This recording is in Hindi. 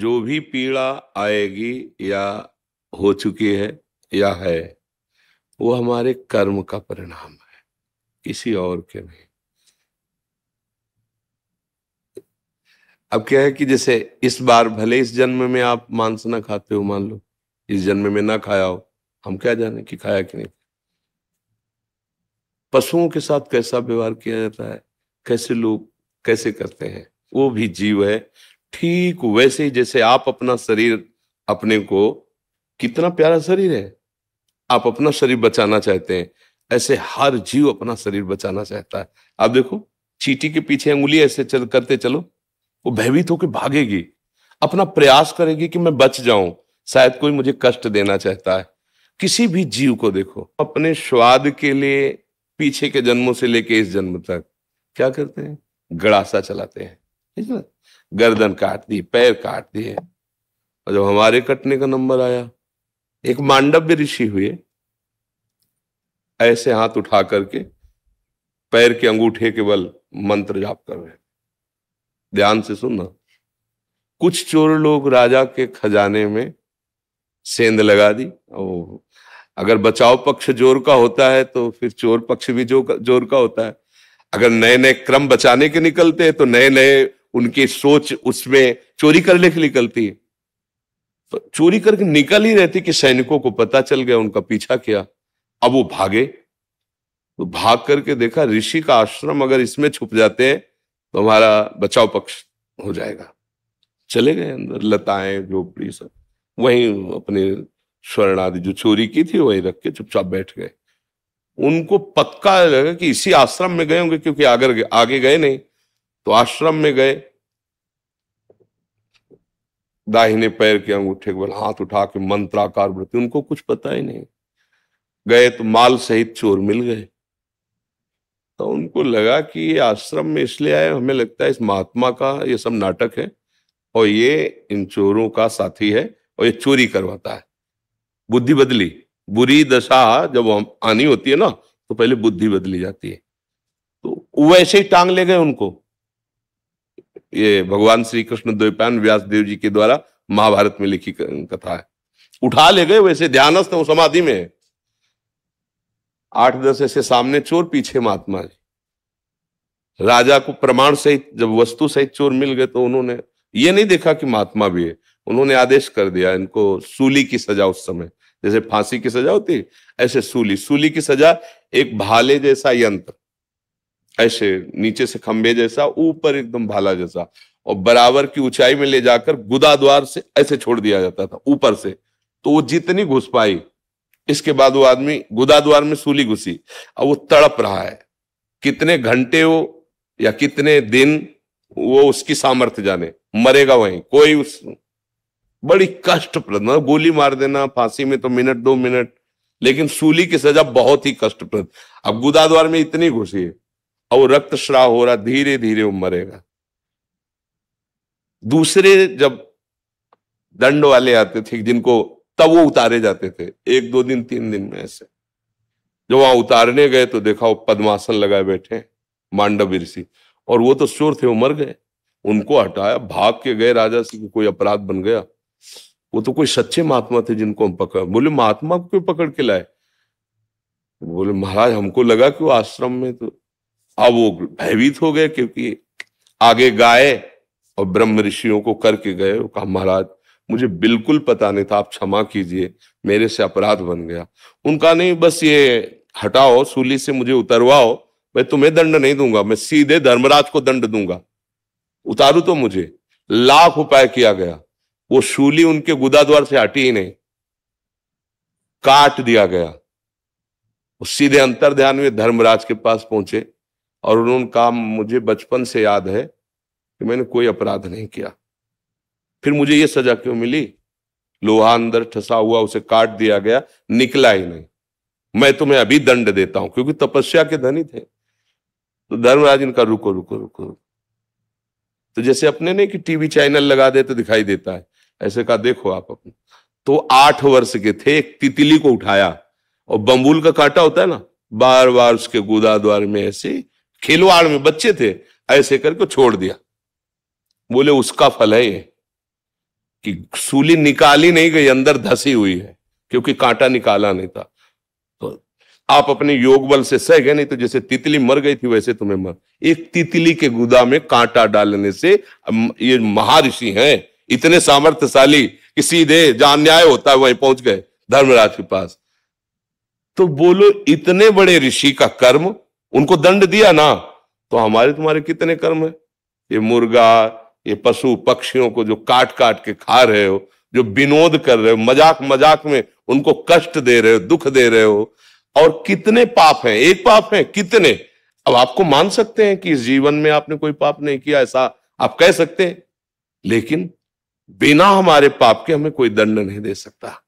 जो भी पीड़ा आएगी या हो चुकी है या है वो हमारे कर्म का परिणाम है किसी और के नहीं अब क्या है कि जैसे इस बार भले इस जन्म में आप मांस ना खाते हो मान लो इस जन्म में ना खाया हो हम क्या जाने कि खाया कि नहीं पशुओं के साथ कैसा व्यवहार किया जाता है कैसे लोग कैसे करते हैं वो भी जीव है ठीक वैसे ही जैसे आप अपना शरीर अपने को कितना प्यारा शरीर है आप अपना शरीर बचाना चाहते हैं ऐसे हर जीव अपना शरीर बचाना चाहता है आप देखो चीटी के पीछे अंगुली ऐसे चल करते चलो वो भयभीत होकर भागेगी अपना प्रयास करेगी कि मैं बच जाऊं शायद कोई मुझे कष्ट देना चाहता है किसी भी जीव को देखो अपने स्वाद के लिए पीछे के जन्मों से लेके इस जन्म तक क्या करते हैं गड़ासा चलाते हैं गर्दन काट दी पैर काट दिए और जब हमारे कटने का नंबर आया एक मांडव्य ऋषि हुए ऐसे हाथ उठा करके पैर के अंगूठे के बल मंत्र जाप कर रहे ध्यान से सुनना कुछ चोर लोग राजा के खजाने में सेंध लगा दी और अगर बचाव पक्ष जोर का होता है तो फिर चोर पक्ष भी जो जोर का होता है अगर नए नए क्रम बचाने के निकलते हैं तो नए नए उनकी सोच उसमें चोरी करने के लिए निकलती है तो चोरी करके निकल ही रहती कि सैनिकों को पता चल गया उनका पीछा किया अब वो भागे तो भाग करके देखा ऋषि का आश्रम अगर इसमें छुप जाते हैं तो हमारा बचाव पक्ष हो जाएगा चले गए अंदर लताएं झोपड़ी सब वहीं अपने स्वर्ण आदि जो चोरी की थी वहीं रख के चुपचाप बैठ गए उनको पक्का लगा कि इसी आश्रम में गए होंगे क्योंकि आगे आगे गए नहीं तो आश्रम में गए दाहिने पैर के अंगूठे के बल हाथ उठा के मंत्राकार वृत्ति उनको कुछ पता ही नहीं गए तो माल सहित चोर मिल गए तो उनको लगा कि ये आश्रम में इसलिए आए हमें लगता है इस महात्मा का ये सब नाटक है और ये इन चोरों का साथी है और ये चोरी करवाता है बुद्धि बदली बुरी दशा जब हम आनी होती है ना तो पहले बुद्धि बदली जाती है तो वैसे ही टांग ले गए उनको ये भगवान श्री कृष्ण द्वीपान व्यास देव जी के द्वारा महाभारत में लिखी कथा है उठा ले गए वैसे ध्यानस्थ वो समाधि में है आठ दस ऐसे सामने चोर पीछे महात्मा जी राजा को प्रमाण सहित जब वस्तु सहित चोर मिल गए तो उन्होंने ये नहीं देखा कि महात्मा भी है उन्होंने आदेश कर दिया इनको सूली की सजा उस समय जैसे फांसी की सजा होती ऐसे सूली सूली की सजा एक भाले जैसा यंत्र ऐसे नीचे से खंबे जैसा ऊपर एकदम भाला जैसा और बराबर की ऊंचाई में ले जाकर गुदा द्वार से ऐसे छोड़ दिया जाता था ऊपर से तो वो जितनी घुस पाई इसके बाद वो आदमी गुदा द्वार में सूली घुसी अब वो तड़प रहा है कितने घंटे वो या कितने दिन वो उसकी सामर्थ्य जाने मरेगा वहीं कोई उस बड़ी कष्टप्रद मतलब गोली मार देना फांसी में तो मिनट दो मिनट लेकिन सूली की सजा बहुत ही कष्टप्रद अब गुदा द्वार में इतनी घुसी है और रक्त श्राव हो रहा धीरे धीरे वो मरेगा दूसरे जब दंड वाले आते थे जिनको तब वो उतारे जाते थे एक दो दिन तीन दिन में ऐसे जब वहां उतारने गए तो देखा वो पद्मासन लगाए बैठे मांडव ऋषि और वो तो चोर थे वो मर गए उनको हटाया भाग के गए राजा से कोई अपराध बन गया वो तो कोई सच्चे महात्मा थे जिनको हम पकड़ बोले महात्मा को क्यों पकड़ के लाए बोले महाराज हमको लगा कि वो आश्रम में तो अब वो भयभीत हो गए क्योंकि आगे गाए और ब्रह्म ऋषियों को करके गए कहा महाराज मुझे बिल्कुल पता नहीं था आप क्षमा कीजिए मेरे से अपराध बन गया उनका नहीं बस ये हटाओ सूली से मुझे उतरवाओ मैं तुम्हें दंड नहीं दूंगा मैं सीधे धर्मराज को दंड दूंगा उतारू तो मुझे लाख उपाय किया गया वो शूली उनके गुदा द्वार से हटी ही नहीं काट दिया गया सीधे अंतर ध्यान में धर्मराज के पास पहुंचे और उन्होंने कहा मुझे बचपन से याद है कि मैंने कोई अपराध नहीं किया फिर मुझे ये सजा क्यों मिली लोहा अंदर ठसा हुआ उसे काट दिया गया निकला ही नहीं मैं तुम्हें अभी दंड देता हूं क्योंकि तपस्या के धनी थे तो धर्मराज इनका रुको रुको रुको तो जैसे अपने ने कि टीवी चैनल लगा दे तो दिखाई देता है ऐसे कहा देखो आप अपने तो आठ वर्ष के थे एक तितली को उठाया और बम्बूल का कांटा होता है ना बार बार उसके गुदा द्वार में ऐसे खिलवाड़ में बच्चे थे ऐसे करके छोड़ दिया बोले उसका फल है ये कि सूली निकाली नहीं गई अंदर धसी हुई है क्योंकि कांटा निकाला नहीं था तो आप अपने योग बल से सह गए नहीं तो जैसे तितली मर गई थी वैसे तुम्हें मर एक तितली के गुदा में कांटा डालने से ये महर्षि हैं इतने सामर्थ्यशाली कि सीधे जहां न्याय होता है वहीं पहुंच गए धर्मराज के पास तो बोलो इतने बड़े ऋषि का कर्म उनको दंड दिया ना तो हमारे तुम्हारे कितने कर्म है ये मुर्गा ये पशु पक्षियों को जो काट काट के खा रहे हो जो विनोद कर रहे हो मजाक मजाक में उनको कष्ट दे रहे हो दुख दे रहे हो और कितने पाप हैं एक पाप है कितने अब आपको मान सकते हैं कि इस जीवन में आपने कोई पाप नहीं किया ऐसा आप कह सकते हैं लेकिन बिना हमारे पाप के हमें कोई दंड नहीं दे सकता